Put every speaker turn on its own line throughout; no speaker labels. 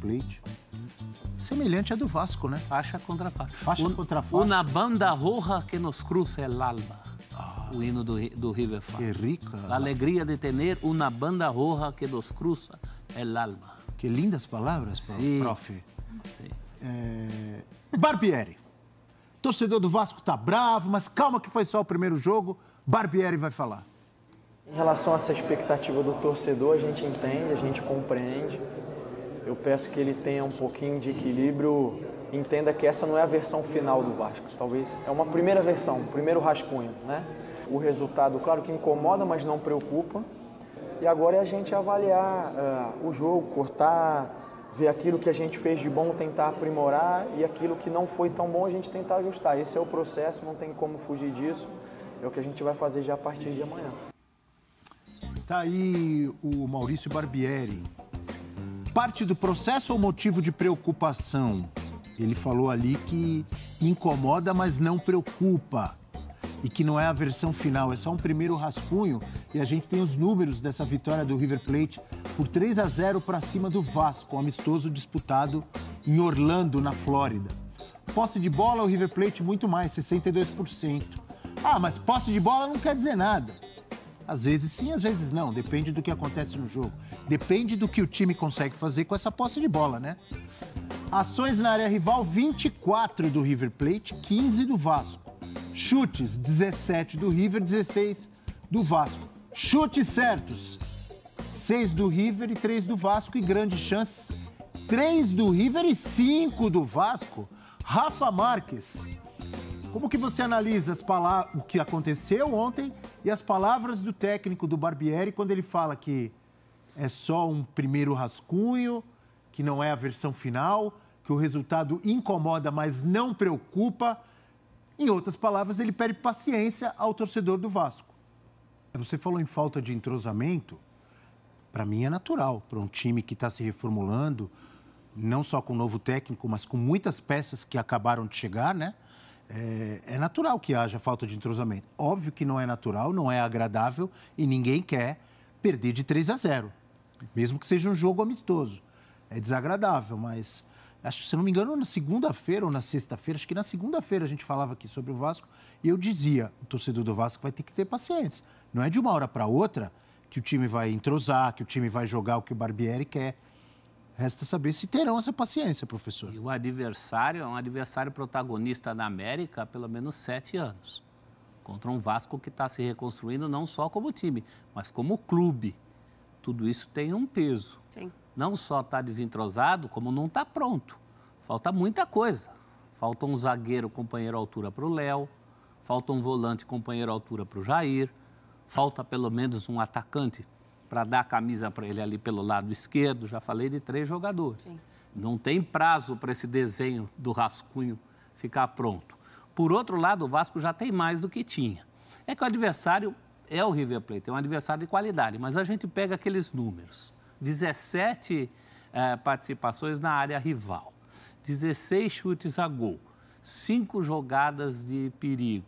Plate.
Semelhante à do Vasco,
né? Faixa contra faixa. Faixa contra faixa. Una banda roja que nos cruza el alma. Ah, o hino do, do River Plate. Que rica. A alegria de ter uma banda roja que nos cruza el alma.
Que lindas palavras, Sim. prof. É... Barbieri. Torcedor do Vasco tá bravo, mas calma que foi só o primeiro jogo. Barbieri vai falar.
Em relação a essa expectativa do torcedor, a gente entende, a gente compreende eu peço que ele tenha um pouquinho de equilíbrio, entenda que essa não é a versão final do Vasco, talvez é uma primeira versão, um primeiro rascunho, né? O resultado, claro que incomoda, mas não preocupa. E agora é a gente avaliar uh, o jogo, cortar, ver aquilo que a gente fez de bom, tentar aprimorar e aquilo que não foi tão bom a gente tentar ajustar. Esse é o processo, não tem como fugir disso. É o que a gente vai fazer já a partir de amanhã.
Tá aí o Maurício Barbieri, parte do processo ou motivo de preocupação? Ele falou ali que incomoda, mas não preocupa. E que não é a versão final, é só um primeiro rascunho. E a gente tem os números dessa vitória do River Plate por 3 a 0 para cima do Vasco, um amistoso disputado em Orlando, na Flórida. Posse de bola, o River Plate muito mais, 62%. Ah, mas posse de bola não quer dizer nada. Às vezes sim, às vezes não. Depende do que acontece no jogo. Depende do que o time consegue fazer com essa posse de bola, né? Ações na área rival, 24 do River Plate, 15 do Vasco. Chutes, 17 do River, 16 do Vasco. Chutes certos, 6 do River e 3 do Vasco. E grandes chances, 3 do River e 5 do Vasco. Rafa Marques, como que você analisa o que aconteceu ontem e as palavras do técnico do Barbieri quando ele fala que é só um primeiro rascunho, que não é a versão final, que o resultado incomoda, mas não preocupa? Em outras palavras, ele pede paciência ao torcedor do Vasco. Você falou em falta de entrosamento. Para mim é natural, para um time que está se reformulando, não só com o novo técnico, mas com muitas peças que acabaram de chegar, né? é, é, natural que haja falta de entrosamento. Óbvio que não é natural, não é agradável e ninguém quer perder de 3 a 0, mesmo que seja um jogo amistoso. É desagradável, mas acho que, se não me engano, na segunda-feira ou na sexta-feira, acho que na segunda-feira a gente falava aqui sobre o Vasco e eu dizia: o torcedor do Vasco vai ter que ter paciência. Não é de uma hora para outra que o time vai entrosar, que o time vai jogar o que o Barbieri quer. Resta saber se terão essa paciência, professor. E
o adversário é um adversário protagonista na América há pelo menos sete anos. Contra um Vasco que está se reconstruindo não só como time, mas como clube. Tudo isso tem um peso. Sim. Não só está desentrosado, como não está pronto. Falta muita coisa. Falta um zagueiro companheiro altura para o Léo, falta um volante companheiro altura para o Jair, falta pelo menos um atacante para dar a camisa para ele ali pelo lado esquerdo. Já falei de três jogadores. Sim. Não tem prazo para esse desenho do rascunho ficar pronto. Por outro lado, o Vasco já tem mais do que tinha. É que o adversário é o River Plate, é um adversário de qualidade, mas a gente pega aqueles números: 17 eh, participações na área rival, 16 chutes a gol, 5 jogadas de perigo.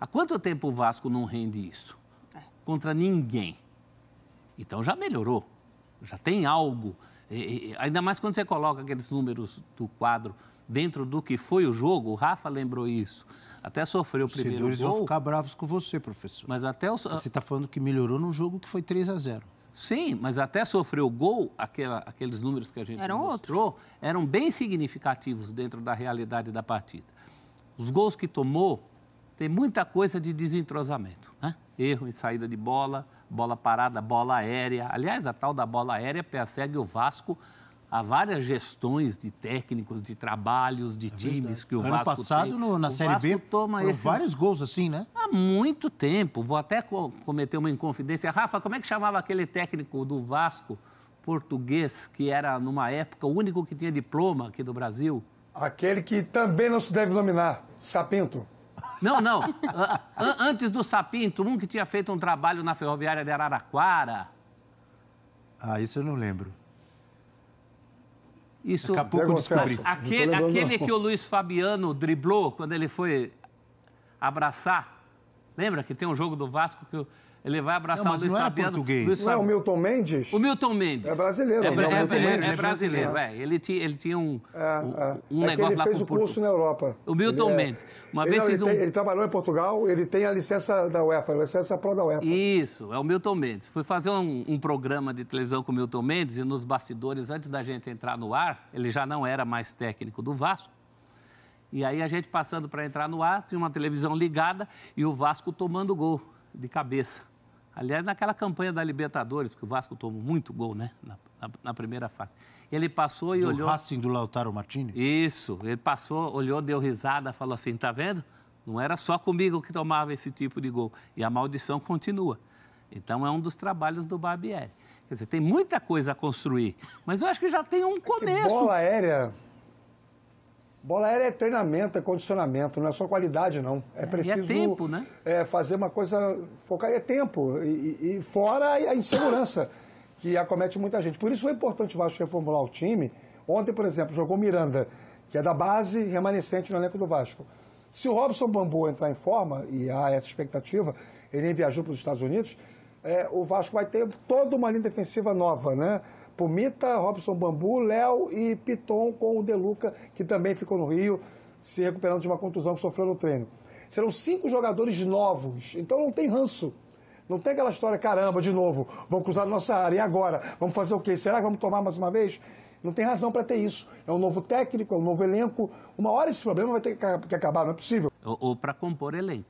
Há quanto tempo o Vasco não rende isso? É. Contra ninguém. Então já melhorou, já tem algo. E, ainda mais quando você coloca aqueles números do quadro dentro do que foi o jogo, o Rafa lembrou isso. Até sofreu o primeiro Seguidores gol. vão
ficar bravos com você,
professor. Mas até o... Você está falando que melhorou num jogo que foi 3 a 0 Sim, mas até sofreu o gol, aquela, aqueles números que a gente eram mostrou, outros. eram bem significativos dentro da realidade da partida. Os gols que tomou, tem muita coisa de desentrosamento. Né? erro em saída de bola, bola parada, bola aérea. Aliás, a tal da bola aérea persegue o Vasco há várias gestões de técnicos, de trabalhos, de é times que o ano Vasco passado tem. no, na o Série Vasco B toma esses... vários
gols assim, né?
Há muito tempo. Vou até cometer uma inconfidência. Rafa, como é que chamava aquele técnico do Vasco português que era numa época o único que tinha diploma aqui do Brasil? Aquele
que também não se deve dominar, Sapinto.
Não, não. Antes do Sapinto, um que tinha feito um trabalho na ferroviária de Araraquara. Ah, isso eu não lembro. Isso... Daqui a pouco eu descobri. Aquele, aquele que o Luiz Fabiano driblou quando ele foi abraçar. Lembra que tem um jogo do Vasco que o ele vai abraçar não, mas o Luiz não era português. Luiz não é o
Milton Mendes? O Milton Mendes. É brasileiro. É, é, brasileiro, é, brasileiro, é brasileiro.
É, Ele, tinha, ele tinha um, é, é. um, é negócio lá com Ele fez o curso na
Europa. O Milton ele, Mendes. Uma ele, vez não, ele um... Tem, ele trabalhou em Portugal, ele tem a licença da UEFA, a licença pró da UEFA. Isso,
é o Milton Mendes. Fui fazer um, um programa de televisão com o Milton Mendes e nos bastidores, antes da gente entrar no ar, ele já não era mais técnico do Vasco. E aí a gente passando para entrar no ar, tinha uma televisão ligada e o Vasco tomando gol de cabeça. Aliás, naquela campanha da Libertadores, que o Vasco tomou muito gol, né? Na, na, na primeira fase. Ele passou e do olhou. O Racing do Lautaro Martinez? Isso. Ele passou, olhou, deu risada, falou assim: tá vendo? Não era só comigo que tomava esse tipo de gol. E a maldição continua. Então é um dos trabalhos do Barbieri. Quer dizer, tem muita coisa
a construir, mas eu acho
que já tem um é começo. Que bola
aérea Bola aérea é treinamento, é condicionamento, não é só qualidade, não. É preciso. É, e é tempo, né? É, fazer uma coisa. Focar é tempo. E, e, fora a insegurança, que acomete muita gente. Por isso foi importante o Vasco reformular o time. Ontem, por exemplo, jogou Miranda, que é da base remanescente no elenco do Vasco. Se o Robson Bambu entrar em forma, e há essa expectativa, ele viajou para os Estados Unidos, é, o Vasco vai ter toda uma linha defensiva nova, né? Pumita, Robson Bambu, Léo e Piton com o Deluca, que também ficou no Rio, se recuperando de uma contusão que sofreu no treino. Serão cinco jogadores novos, então não tem ranço. Não tem aquela história, caramba, de novo, vão cruzar nossa área, e agora? Vamos fazer o quê? Será que vamos tomar mais uma vez? Não tem razão para ter isso. É um novo técnico, é um novo elenco. Uma hora esse problema vai ter que acabar, não é possível.
Ou, ou para compor elenco.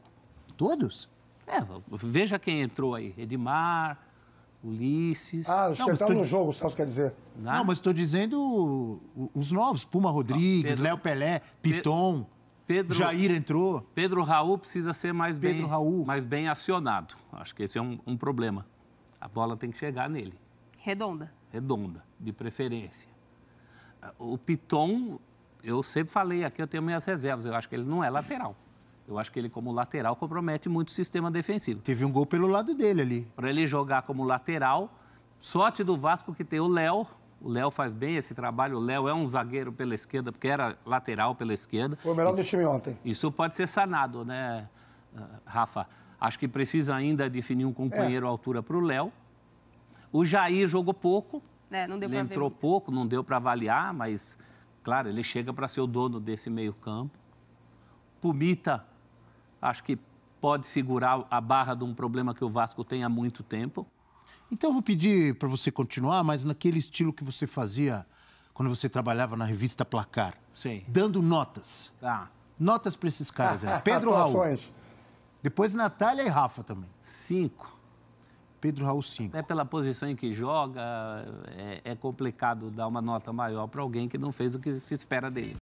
Todos? É, veja quem entrou aí: Edmar, Ulisses. Ah, os não, que estão tá no jogo, Celso
quer dizer. Né? Não, mas estou dizendo os novos. Puma Rodrigues, Léo Pelé, Piton.
Pedro, Jair entrou. Pedro Raul precisa ser mais Pedro bem, Raul. mais bem acionado. Acho que esse é um, um problema. A bola tem que chegar nele. Redonda. Redonda, de preferência. Ah, o Piton, eu sempre falei aqui, eu tenho minhas reservas. Eu acho que ele não é lateral. Eu acho que ele, como lateral, compromete muito o sistema defensivo. Teve um gol pelo lado dele ali. Para ele jogar como lateral, sorte do Vasco que tem o Léo. O Léo faz bem esse trabalho. O Léo é um zagueiro pela esquerda, porque era lateral pela esquerda. Foi o melhor do time ontem. Isso pode ser sanado, né, Rafa? Acho que precisa ainda definir um companheiro é. à altura para o Léo. O Jair jogou pouco. É, não deu ele entrou pouco, não deu para avaliar, mas, claro, ele chega para ser o dono desse meio campo. Pumita Acho que pode segurar a barra de um problema que o Vasco tem há muito tempo.
Então eu vou pedir para você continuar, mas naquele estilo que você fazia quando você trabalhava na revista Placar. Sim. Dando notas. Tá. Notas para esses caras aí. Pedro Raul. Depois Natália e Rafa também. Cinco. Pedro Raul, cinco.
É pela posição em que joga, é, é complicado dar uma nota maior para alguém que não fez o que se espera dele.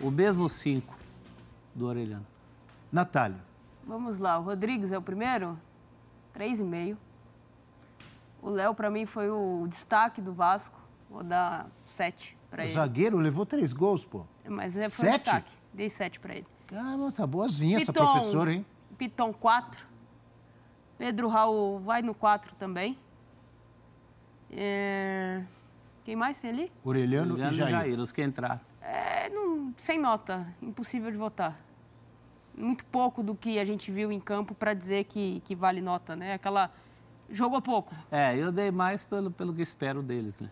O mesmo 5 do Orelhano. Natália. Vamos lá, o Rodrigues é o primeiro? 3,5. O Léo, para mim, foi o destaque do Vasco. Vou dar 7 para ele. O zagueiro
levou 3 gols, pô. Mas é, foi sete? um destaque.
Dei 7 para ele.
Caramba, tá boazinha Piton, essa professora, hein?
Piton 4. Pedro Raul vai no 4 também. É... Quem mais tem ali? Orelhano, Orelhano e Jair. Jair, os que entraram. É, sem nota, impossível de votar. Muito pouco do que a gente viu em campo para dizer que, que vale nota, né? Aquela. Jogou pouco. É, eu dei mais pelo, pelo que espero deles, né?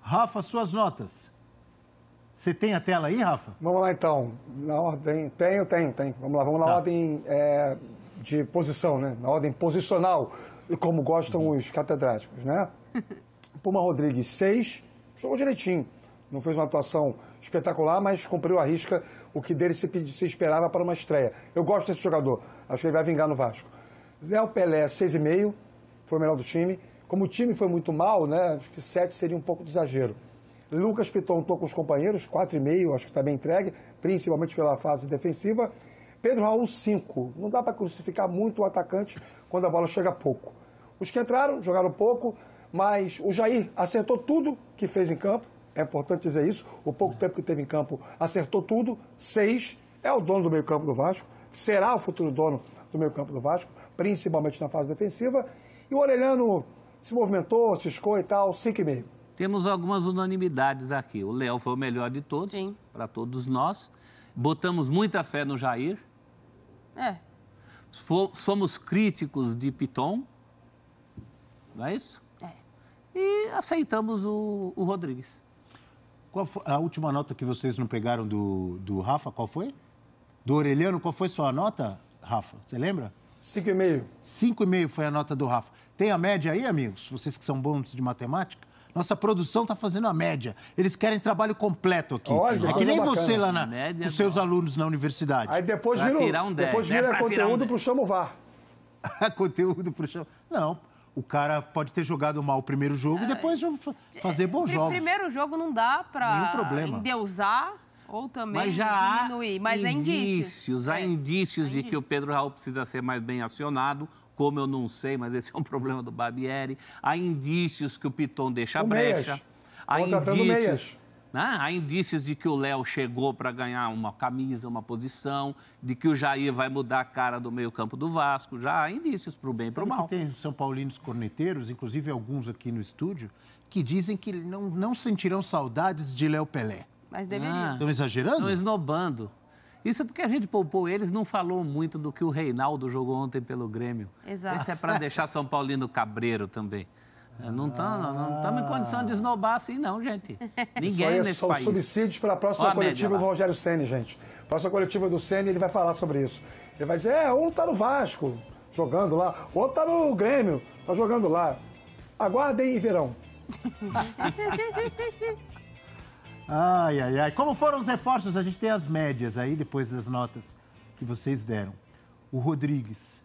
Rafa, suas notas.
Você tem a tela aí, Rafa? Vamos lá então. Na ordem. Tenho, tenho, tenho. Vamos lá, vamos na tá. ordem é, de posição, né? Na ordem posicional, como gostam uhum. os catedráticos, né? Puma Rodrigues, seis. Jogou direitinho. Não fez uma atuação espetacular, mas cumpriu a risca o que dele se, se esperava para uma estreia. Eu gosto desse jogador. Acho que ele vai vingar no Vasco. Léo Pelé, 6,5, foi o melhor do time. Como o time foi muito mal, né? Acho que 7 seria um pouco de exagero. Lucas Piton estou com os companheiros, 4,5, acho que está bem entregue, principalmente pela fase defensiva. Pedro Raul, 5. Não dá para crucificar muito o atacante quando a bola chega pouco. Os que entraram jogaram pouco, mas o Jair acertou tudo que fez em campo é importante dizer isso. O pouco é. tempo que teve em campo acertou tudo. Seis, é o dono do meio-campo do Vasco, será o futuro dono do meio-campo do Vasco, principalmente na fase defensiva. E o Orelhano se movimentou, ciscou e tal, cinco e meio.
Temos algumas unanimidades aqui. O Léo foi o melhor de todos, para todos nós. Botamos muita fé no Jair. É. Somos críticos de Piton, não é isso? É. E aceitamos o, o Rodrigues.
Qual foi a última nota que vocês não pegaram do, do Rafa? Qual foi? Do Orelhano? qual foi sua nota, Rafa? Você lembra? 5,5. 5,5 foi a nota do Rafa. Tem a média aí, amigos? Vocês que são bons de matemática? Nossa produção está fazendo a média. Eles querem trabalho completo aqui. Olha, é que nem você lá na, média, com seus não. alunos na universidade. Aí depois pra vira, um 10, depois né? vira né? conteúdo para o Chamo VAR. conteúdo para o Chamo... Não, o cara pode ter jogado mal o primeiro jogo e é, depois é, fazer bons jogos.
Primeiro jogo não dá para endeusar ou também Mas já diminuir. Mas indícios, é indício. Há é, indícios é. de que o Pedro Raul precisa ser mais bem acionado como eu não sei, mas esse é um problema do Barbieri. Há indícios que o Piton deixa o brecha. Meias.
Há Contratando indícios. Meias.
Né? Há indícios de que o Léo chegou para ganhar uma camisa, uma posição, de que o Jair vai mudar a cara do meio-campo do Vasco. Já há indícios para o bem e para o mal.
Tem São Paulinos corneteiros, inclusive alguns aqui no estúdio, que dizem que não, não sentirão saudades de Léo Pelé. Mas deveriam. Estão ah, exagerando? Estão
esnobando. Isso é porque a gente poupou eles, não falou muito do que o Reinaldo jogou ontem pelo Grêmio. Exato. Isso é para deixar São Paulino cabreiro também.
É, não está ah. não, estamos em condição
de esnobar assim, não, gente. Ninguém isso é, nesse são país. subsídios
para a próxima coletiva do Rogério Ceni gente. Próxima coletiva do Ceni ele vai falar sobre isso. Ele vai dizer, é, um está no Vasco, jogando lá, outro está no Grêmio, tá jogando lá. Aguardem e verão. ai, ai,
ai. Como foram os reforços? A gente tem as médias aí, depois das notas que vocês deram. O Rodrigues.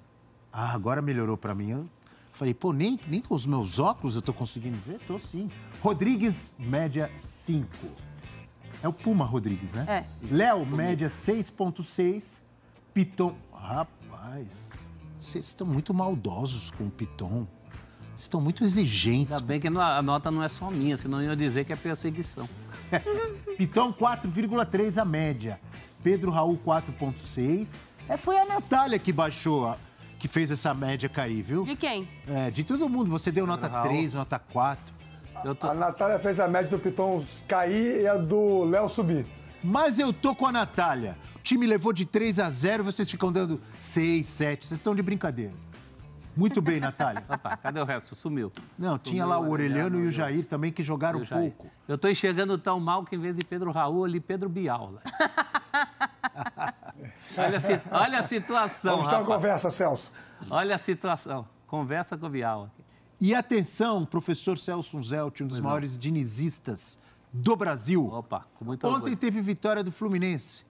Ah, agora melhorou para mim. Hein? Falei, pô, nem, nem com os meus óculos eu tô conseguindo ver? Tô sim. Rodrigues, média 5. É o Puma Rodrigues, né? É. Léo, média 6.6. Piton. Rapaz, vocês estão muito maldosos com o Piton. Vocês estão muito exigentes.
Ainda bem que a nota não é só minha, senão eu ia dizer que é perseguição.
Piton 4,3 a média. Pedro Raul 4,6. É, foi a Natália que baixou. A que fez essa média cair, viu? De quem? É, de todo mundo. Você deu nota Não. 3, nota 4. Tô... A Natália fez a média do Piton cair e a do Léo subir. Mas eu tô com a Natália. O time levou de 3 a 0, vocês ficam dando 6, 7. Vocês estão de brincadeira. Muito bem, Natália.
Opa, cadê o resto? Sumiu.
Não, Sumiu, tinha lá o Orelhano e o Jair também que jogaram pouco.
Eu tô enxergando tão mal que em vez de Pedro Raul, ali Pedro Bial. Né? Olha a, olha a situação. Vamos ter uma conversa, Celso. Olha a situação. Conversa com o Bial. E atenção,
professor Celso Zelt, um dos pois é. maiores dinizistas do Brasil. Opa, com muito Ontem orgulho. teve vitória do Fluminense.